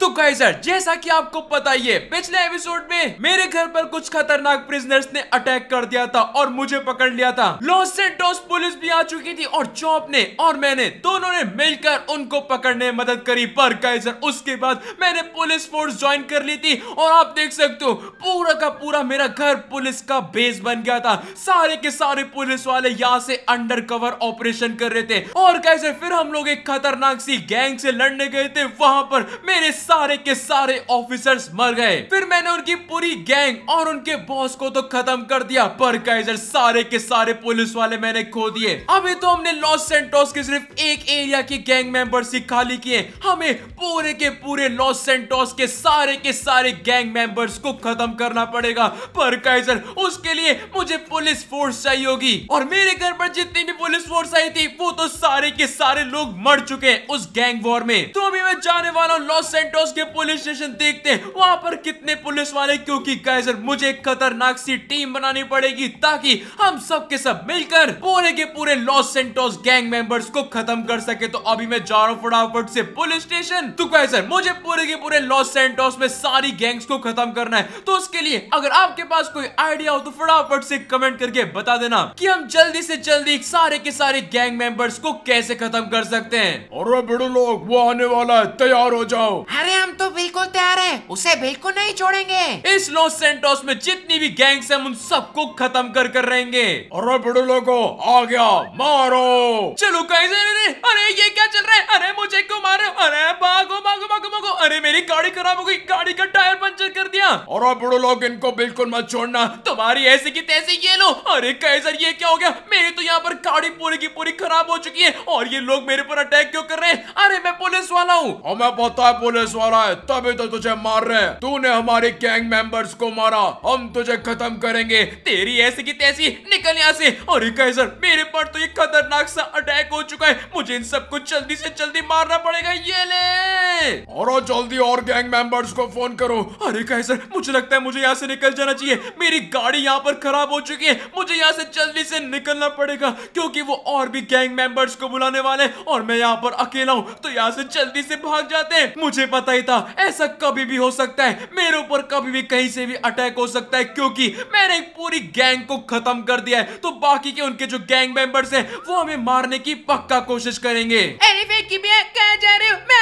तो सर जैसा कि आपको पता ही है पिछले एपिसोड में मेरे घर पर कुछ खतरनाक प्रिजनर्स ने अटैक कर दिया था और मुझे पकड़ लिया था लॉस सेंटोस पुलिस भी आ चुकी थी और चौप ने और मैंने दोनों ने मिलकर उनको पकड़ने में मदद करी पर सर उसके बाद मैंने पुलिस फोर्स ज्वाइन कर ली थी और आप देख सकते हो पूरा का पूरा मेरा घर पुलिस का बेस बन गया था सारे के सारे पुलिस वाले यहाँ से अंडर कवर ऑपरेशन कर रहे थे और कैसे फिर हम लोग एक खतरनाक सी गैंग से लड़ने गए थे वहां पर मेरे सारे के सारे ऑफिसर्स मर गए फिर मैंने उनकी पूरी गैंग और उनके बॉस को तो खत्म कर दिया पर कैजर सारे के सारे पुलिस वाले मैंने खो दिए अभी तो हमने लॉस सेंटोस के सिर्फ एक एरिया के गैंग मेंबर्स ही खाली किए हमें पूरे के पूरे लॉस सेंटोस के सारे के सारे गैंग मेंबर्स को खत्म करना पड़ेगा पर कैजर उसके लिए मुझे पुलिस फोर्स चाहिए होगी और मेरे घर पर जितनी भी पुलिस फोर्स आई थी वो तो सारे के सारे लोग मर चुके हैं उस गैंग वॉर में तो अभी मैं जाने वाला हूँ लॉस सेंटोस पड़ोस के पुलिस स्टेशन देखते हैं वहां पर कितने पुलिस वाले क्योंकि गाइजर मुझे खतरनाक सी टीम बनानी पड़ेगी ताकि हम सब के सब मिलकर पूरे के पूरे लॉस सेंटोस गैंग मेंबर्स को खत्म कर सके तो अभी मैं जा रहा हूँ फटाफट से पुलिस स्टेशन तो गाइजर मुझे पूरे के पूरे लॉस सेंटोस में सारी गैंग्स को खत्म करना है तो उसके लिए अगर आपके पास कोई आइडिया हो तो फटाफट से कमेंट करके बता देना की हम जल्दी से जल्दी सारे के सारे गैंग मेंबर्स को कैसे खत्म कर सकते हैं और बड़े लोग वो आने वाला है तैयार हो जाओ अरे अरे हम तो बिल्कुल तैयार हैं उसे बिल्कुल नहीं छोड़ेंगे इस लॉस सेंटोस में जितनी भी गैंग्स हैं उन सबको खत्म कर कर रहेंगे अरे बड़े लोगो आ गया मारो चलो गाइस अरे अरे ये क्या चल रहा है अरे मुझे क्यों मारो अरे भागो भागो भागो भागो अरे मेरी गाड़ी खराब हो गई गाड़ी का टायर पंचर कर दिया और बड़े लोग इनको बिल्कुल मत छोड़ना तुम्हारी ऐसी की तैसे ये लो अरे कैसर ये क्या हो गया मेरी तो यहाँ पर गाड़ी पूरी की पूरी खराब हो चुकी है और ये लोग मेरे पर अटैक क्यों कर रहे हैं अरे मैं पुलिस वाला हूँ हमें पता है पुलिस वाला है तभी तो तुझे मार रहे तूने हमारे गैंग मेंबर्स को मारा हम तुझे खत्म करेंगे तेरी ऐसी की तैसी निकल यहाँ से और सर मेरे पर तो ये खतरनाक सा अटैक हो चुका है मुझे इन सबको जल्दी से जल्दी मारना पड़ेगा ये ले और जल्दी और गैंग मेंबर्स को फोन करो अरे कहे सर मुझे लगता है मुझे यहाँ से निकल जाना चाहिए मेरी गाड़ी यहाँ पर खराब हो चुकी है मुझे यहाँ से जल्दी से निकलना पड़ेगा क्योंकि वो और भी गैंग मेंबर्स को बुलाने वाले और मैं यहाँ पर अकेला हूँ तो यहाँ से जल्दी से भाग जाते हैं मुझे पता पता ही था ऐसा कभी भी हो सकता है मेरे ऊपर कभी भी कहीं से भी अटैक हो सकता है क्योंकि मैंने एक पूरी गैंग को खत्म कर दिया है तो बाकी के उनके जो गैंग मेंबर्स हैं वो हमें मारने की पक्का कोशिश करेंगे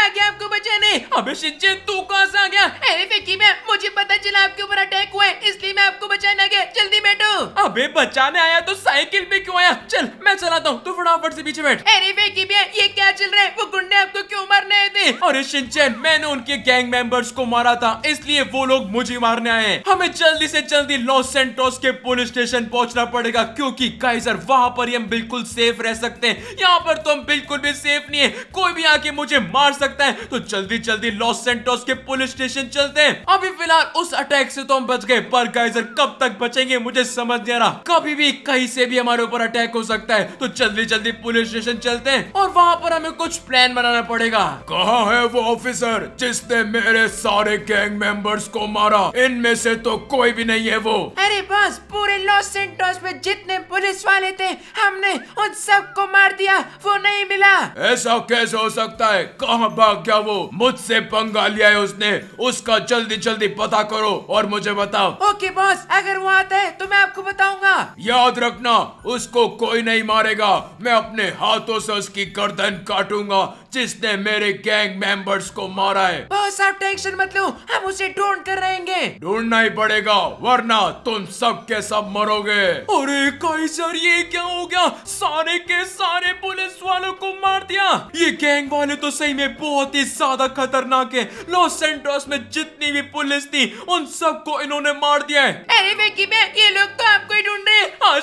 आ गया आपको बचाने अबे शिंचन तू कहां से आ गया अरे फिक्की मैं मुझे पता चला आपके ऊपर अटैक हुआ है इसलिए मैं आपको बचाने आ गया जल्दी बैठो अबे बचाने आया तो साइकिल पे क्यों आया चल मैं चलाता हूं तू फटाफट से पीछे बैठ अरे फिक्की मैं ये क्या चल रहा है वो गुंडे आपको क्यों मारने आए थे अरे शिंचन मैंने उनके गैंग मेंबर्स को मारा था इसलिए वो लोग मुझे मारने आए हमें जल्दी से जल्दी लॉस सेंटोस के पुलिस स्टेशन पहुंचना पड़ेगा क्योंकि काइजर वहां पर हम बिल्कुल सेफ रह सकते हैं यहां पर तो हम बिल्कुल भी सेफ नहीं है कोई भी आके मुझे मार सकता सकता है तो जल्दी जल्दी लॉस सेंटोस के पुलिस स्टेशन चलते हैं अभी फिलहाल उस अटैक से तो हम बच गए पर गाइजर कब तक बचेंगे मुझे समझ नहीं रहा कभी भी कहीं से भी हमारे ऊपर अटैक हो सकता है तो जल्दी जल्दी पुलिस स्टेशन चलते हैं और वहाँ पर हमें कुछ प्लान बनाना पड़ेगा कहा है वो ऑफिसर जिसने मेरे सारे गैंग मेंबर्स को मारा इनमें से तो कोई भी नहीं है वो अरे बस पूरे लॉस सेंटोस में जितने पुलिस वाले थे हमने उन सबको मार दिया वो नहीं मिला ऐसा कैसे हो सकता है कहाँ क्या क्या वो मुझसे पंगा लिया है उसने उसका जल्दी जल्दी पता करो और मुझे बताओ ओके बॉस अगर वो आता है तो मैं आपको बताऊंगा याद रखना उसको कोई नहीं मारेगा मैं अपने हाथों से उसकी गर्दन काटूंगा जिसने मेरे गैंग मेंबर्स को मारा है बहुत साफ टेंशन मत लो हम उसे ढूंढ कर रहेंगे ढूंढना ही पड़ेगा वरना तुम सब के सब मरोगे अरे कई सर ये क्या हो गया सारे के सारे पुलिस वालों को मार दिया ये गैंग वाले तो सही में बहुत ही ज्यादा खतरनाक है लॉस सेंटोस में जितनी भी पुलिस थी उन सबको इन्होंने मार दिया है अरे वेकी में ये लोग तो आपको ही ढूंढ रहे हैं हाँ,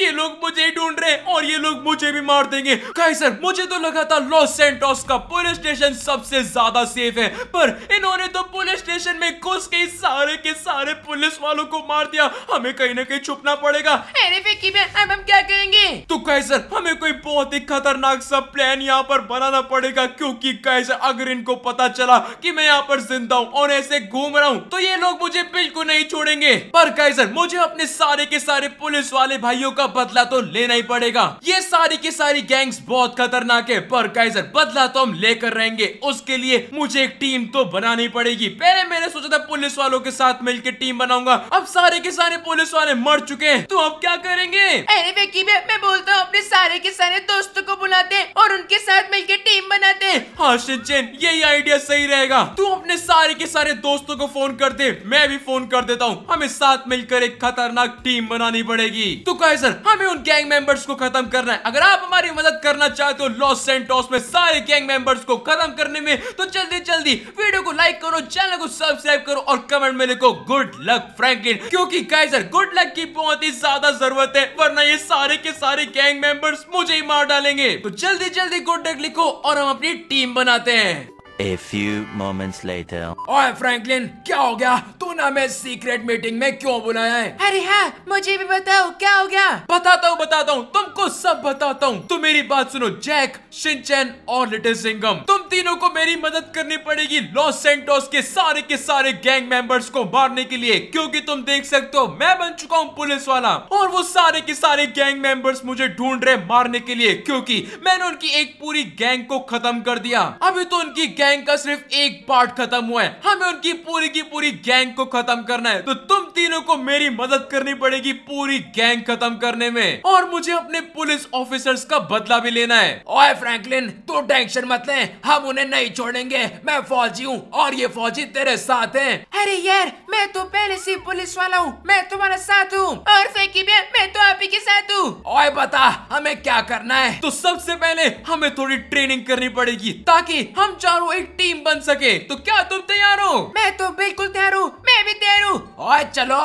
ये लोग मुझे ही ढूंढ रहे हैं और ये लोग मुझे भी मार देंगे कई सर मुझे तो लगा था लॉस सेंट सेंटोस का पुलिस स्टेशन सबसे ज्यादा सेफ है पर इन्होंने तो पुलिस स्टेशन में घुस के सारे के सारे पुलिस वालों को मार दिया हमें कहीं ना कहीं छुपना पड़ेगा अरे फेंकी में अब हम क्या करेंगे तो कैसर हमें कोई बहुत ही खतरनाक सा प्लान यहाँ पर बनाना पड़ेगा क्योंकि कैसर अगर इनको पता चला कि मैं यहाँ पर जिंदा हूँ और ऐसे घूम रहा हूँ तो ये लोग मुझे बिल्कुल नहीं छोड़ेंगे पर कैसर मुझे अपने सारे के सारे पुलिस वाले भाइयों का बदला तो लेना ही पड़ेगा ये सारी की सारी गैंग्स बहुत खतरनाक है पर कैसर बदला बदला तो हम लेकर रहेंगे उसके लिए मुझे एक टीम तो बनानी पड़ेगी पहले मैंने सोचा था पुलिस वालों के साथ मिलकर टीम बनाऊंगा अब सारे के सारे पुलिस वाले मर चुके हैं तो अब क्या करेंगे अरे वेकी मैं, मैं बोलता हूँ अपने सारे के सारे दोस्तों को बुलाते और उनके साथ मिलकर टीम बनाते हैं हाँ शिनचैन यही आइडिया सही रहेगा तू अपने सारे के सारे दोस्तों को फोन कर दे मैं भी फोन कर देता हूँ हमें साथ मिलकर एक खतरनाक टीम बनानी पड़ेगी तो कहे सर हमें उन गैंग मेंबर्स को खत्म करना है अगर आप हमारी मदद करना चाहते हो लॉस सेंटोस में सारे गैंग मेंबर्स को खत्म करने में तो जल्दी जल्दी वीडियो को लाइक करो चैनल को सब्सक्राइब करो और कमेंट में लिखो गुड लक फ्रैंकलिन क्योंकि कैसर गुड लक की बहुत ही ज्यादा जरूरत है वरना ये सारे के सारे गैंग मेंबर्स मुझे ही मार डालेंगे तो जल्दी जल्दी गुड लक लिखो और हम अपनी टीम बनाते हैं A few moments later. ओए फ्रैंकलिन क्या हो गया तू तुमने हमें सीक्रेट मीटिंग में क्यों बुलाया है अरे हाँ मुझे भी बताओ क्या हो गया बताता हूँ बताता हूँ तुमको सब बताता हूँ तुम मेरी बात सुनो जैक शिनचैन और लिटिल सिंगम तुम तीनों को मेरी मदद करनी पड़ेगी लॉस सेंटोस के सारे के सारे गैंग मेंबर्स को मारने के लिए क्योंकि तुम देख सकते हो मैं बन चुका हूँ पुलिस वाला और वो सारे के सारे गैंग मेंबर्स मुझे ढूंढ रहे मारने के लिए क्योंकि मैंने उनकी एक पूरी गैंग को खत्म कर दिया अभी तो उनकी गैंग का सिर्फ एक पार्ट खत्म हुआ है हमें उनकी पूरी की पूरी गैंग को खत्म करना है तो तुम तीनों को मेरी मदद करनी पड़ेगी पूरी गैंग खत्म करने में और मुझे अपने पुलिस ऑफिसर्स का बदला भी लेना है ओए फ्रैंकलिन तू टेंशन मत ले हम उन्हें नहीं छोड़ेंगे मैं फौजी हूँ और ये फौजी तेरे साथ है अरे यार मैं तो पहले से पुलिस वाला हूँ मैं तुम्हारे साथ हूँ और फेंकी भी मैं तो आप ही के साथ हूँ और बता हमें क्या करना है तो सबसे पहले हमें थोड़ी ट्रेनिंग करनी पड़ेगी ताकि हम चारों एक टीम बन सके तो क्या तुम तैयार हो मैं तो बिल्कुल तैयार हूँ मैं भी तैयार हूँ और चलो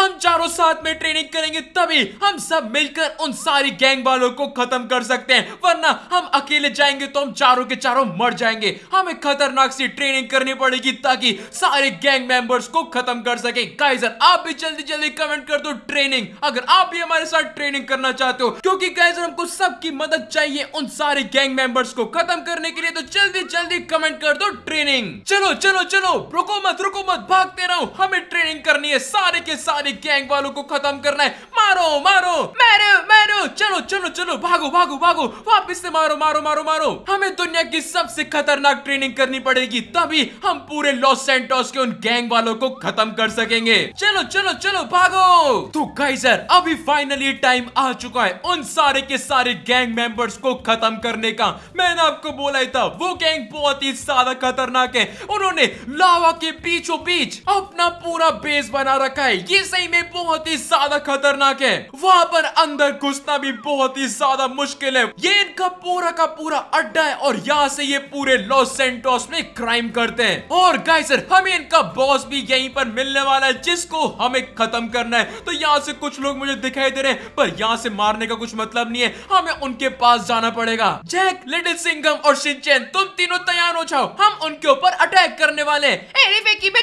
हम चारों साथ में ट्रेनिंग करेंगे तभी हम सब मिलकर उन सारी गैंग वालों को खत्म कर सकते हैं वरना हम अकेले जाएंगे तो हम चारों के चारों मर जाएंगे हमें खतरनाक सी ट्रेनिंग करनी पड़ेगी ताकि सारे गैंग मेंबर्स को खत्म खत्म कर सके गाइजर आप भी जल्दी जल्दी कमेंट कर दो ट्रेनिंग अगर आप भी हमारे साथ ट्रेनिंग करना चाहते हो क्योंकि गाइजर हमको सबकी मदद चाहिए उन सारे गैंग मेंबर्स को खत्म करने के लिए तो जल्दी जल्दी कमेंट कर दो ट्रेनिंग चलो चलो चलो रुको मत रुको मत भागते रहो हमें ट्रेनिंग करनी है सारे के सारे गैंग वालों को खत्म करना है मारो मारो मारो मारो चलो चलो चलो भागो भागो भागो वापस से मारो मारो मारो मारो हमें दुनिया की सबसे खतरनाक ट्रेनिंग करनी पड़ेगी तभी हम पूरे लॉस सेंटोस के उन गैंग वालों को खत्म कर सकेंगे चलो चलो चलो भागो तो गाइजर अभी फाइनली टाइम आ चुका है उन सारे के सारे गैंग मेंबर्स को खत्म करने का मैंने आपको बोला ही था वो गैंग बहुत ही ज्यादा खतरनाक है उन्होंने लावा के बीचों बीच अपना पूरा बेस बना रखा है ये सही में बहुत ही ज्यादा खतरनाक है वहाँ पर अंदर घुसना भी बहुत ही ज्यादा मुश्किल है ये इनका पूरा का पूरा अड्डा है और यहाँ से ये पूरे लॉस सेंटोस में क्राइम करते हैं और गाय सर हमें इनका बॉस भी यहीं पर मिलने वाला है जिसको हमें खत्म करना है तो यहाँ से कुछ लोग मुझे दिखाई दे रहे हैं पर यहाँ से मारने का कुछ मतलब नहीं है हमें उनके पास जाना पड़ेगा जैक लिटिल सिंगम और सिंचैन तुम तीनों तैयार हो जाओ हम उनके ऊपर अटैक करने वाले हैं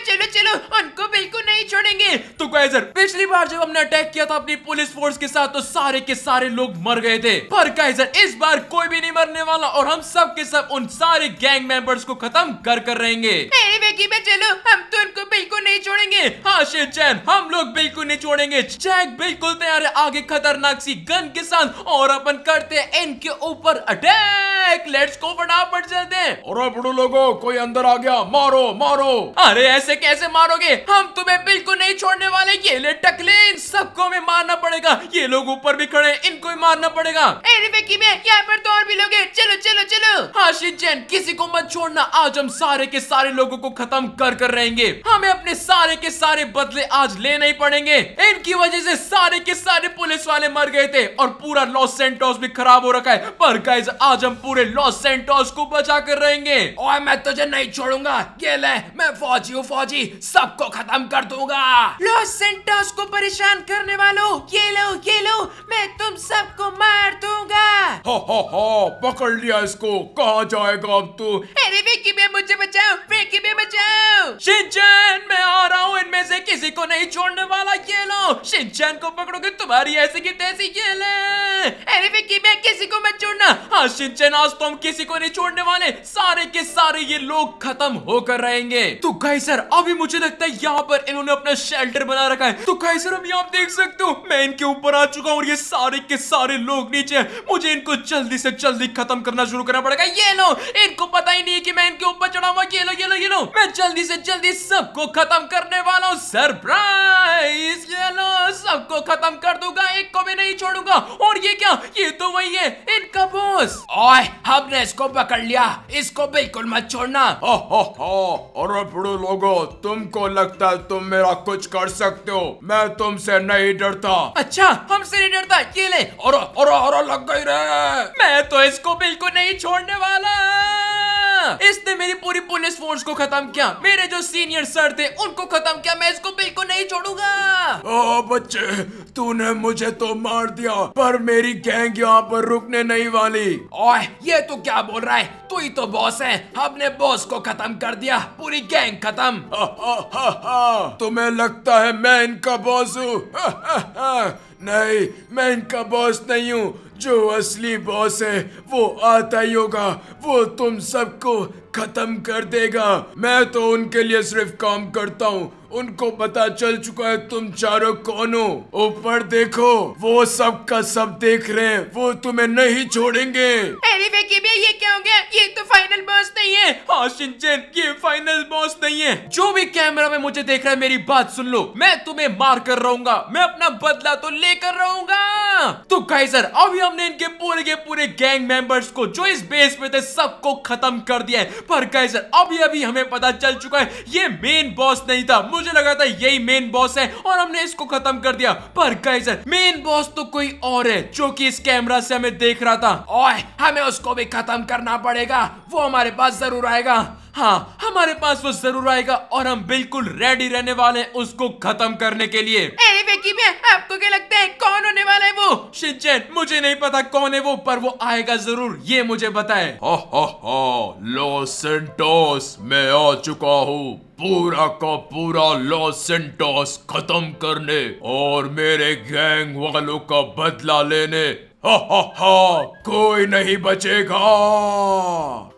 चलो चलो उनको बिल्कुल को नहीं छोड़ेंगे तो गाइजर पिछली बार जब हमने अटैक किया था अपनी पुलिस फोर्स के साथ तो सारे के सारे लोग मर गए थे पर गाइजर इस बार कोई भी नहीं मरने वाला और हम सब के सब उन सारे गैंग मेंबर्स को खत्म कर कर रहेंगे चलो हम तो इनको बिल्कुल नहीं छोड़ेंगे हाँ शेर चैन हम लोग बिल्कुल नहीं छोड़ेंगे चैक बिल्कुल तैयार है आगे खतरनाक सी गन के साथ और अपन करते हैं इनके ऊपर अटैक लेट्स को फटाफट चलते हैं और बड़ो लोगो कोई अंदर आ गया मारो मारो अरे ऐसे कैसे मारोगे हम तुम्हें हमें बिल्कुल नहीं छोड़ने वाले ये ले टकले इन सबको हमें मारना पड़ेगा ये लोग ऊपर भी खड़े इनको भी मारना पड़ेगा यहाँ पर तो और भी लोग चलो चलो चलो हाशिद जैन किसी को मत छोड़ना आज हम सारे के सारे लोगो को खत्म कर कर रहेंगे हमें अपने सारे के सारे बदले आज लेने ही पड़ेंगे इनकी वजह ऐसी सारे के सारे पुलिस वाले मर गए थे और पूरा लॉस सेंटोस भी खराब हो रखा है पर गाइज आज हम पूरे लॉस सेंटोस को बचा कर रहेंगे और मैं तुझे नहीं छोड़ूंगा ये ले मैं फौजी हूँ फौजी सबको खत्म कर कर दूंगा लॉस सेंटोस को परेशान करने वालों ये लो ये लो मैं तुम सबको मार दूंगा हो हो हो पकड़ लिया इसको कहा जाएगा अब तू अरे विकी बे मुझे बचाओ विकी बे बचाओ शिनचैन मैं आ रहा हूँ इनमें से किसी को नहीं छोड़ने वाला ये लो शिनचैन को पकड़ोगे तुम्हारी ऐसी की तैसी ये ले अरे विकी बे किसी को मत छोड़ना हाँ शिनचैन आज तुम तो किसी को नहीं छोड़ने वाले सारे के सारे ये लोग खत्म होकर रहेंगे तो गाई सर अभी मुझे लगता है यहाँ पर इन्होंने अपना शेल्टर बना रखा है तो कैसे हम यहाँ देख सकते हो मैं इनके ऊपर आ चुका हूँ ये सारे के सारे लोग नीचे हैं मुझे इनको जल्दी से जल्दी खत्म करना शुरू करना पड़ेगा ये लो इनको पता ही नहीं है कि मैं इनके ऊपर चढ़ाऊंगा ये लो ये लो ये लो मैं जल्दी से जल्दी सबको खत्म करने वाला हूँ सरप्राइज ये लो सबको खत्म कर दूंगा एक को भी नहीं छोड़ूंगा और ये क्या ये तो वही है इनका बोस ओए हमने इसको पकड़ लिया इसको बिल्कुल मत छोड़ना ओ हो अरे बड़े लोगों तुमको लगता है तुम तुम मेरा कुछ कर सकते हो मैं तुमसे नहीं डरता अच्छा हमसे नहीं डरता ये ले और और और लग गई रे मैं तो इसको बिल्कुल नहीं छोड़ने वाला इसने मेरी पूरी पुलिस फोर्स को खत्म किया मेरे जो सीनियर सर थे उनको खत्म किया मैं इसको बिल्कुल नहीं छोड़ूंगा ओ बच्चे तूने मुझे तो मार दिया पर मेरी गैंग यहाँ पर रुकने नहीं वाली ओए ये तो क्या बोल रहा है तू ही तो बॉस है हमने बॉस को खत्म कर दिया पूरी गैंग खत्म तुम्हें लगता है मैं इनका बॉस हूँ नहीं मैं इनका बॉस नहीं हूँ जो असली बॉस है वो आता ही होगा वो तुम सबको खत्म कर देगा मैं तो उनके लिए सिर्फ काम करता हूँ उनको पता चल चुका है तुम चारों कौन हो ऊपर देखो वो सब का सब देख रहे हैं वो तुम्हें नहीं छोड़ेंगे ये क्या हो गया ये तो फाइनल बॉस नहीं है हाँ ये फाइनल बॉस नहीं है जो भी कैमरा में मुझे देख रहा है मेरी बात सुन लो मैं तुम्हें मार कर रहूंगा मैं अपना बदला तो लेकर रहूंगा तो सर अभी हमने इनके पूरे के पूरे गैंग मेंबर्स को जो इस बेस पे थे सबको खत्म कर दिया है पर सर अभी अभी हमें पता चल चुका है ये मेन बॉस नहीं था मुझे लगा था यही मेन बॉस है और हमने इसको खत्म कर दिया पर गाइजर मेन बॉस तो कोई और है जो कि इस कैमरा से हमें देख रहा था और हमें उसको भी खत्म करना पड़ेगा वो हमारे पास जरूर आएगा हाँ हमारे पास वो जरूर आएगा और हम बिल्कुल रेडी रहने वाले हैं उसको खत्म करने के लिए मैं आपको क्या लगता है कौन होने वाला है वो शिंचन मुझे नहीं पता कौन है वो पर वो आएगा जरूर ये मुझे बताए हो लॉस मैं आ चुका हूँ पूरा का पूरा लॉस खत्म करने और मेरे गैंग वालों का बदला लेने हा हा हा कोई नहीं बचेगा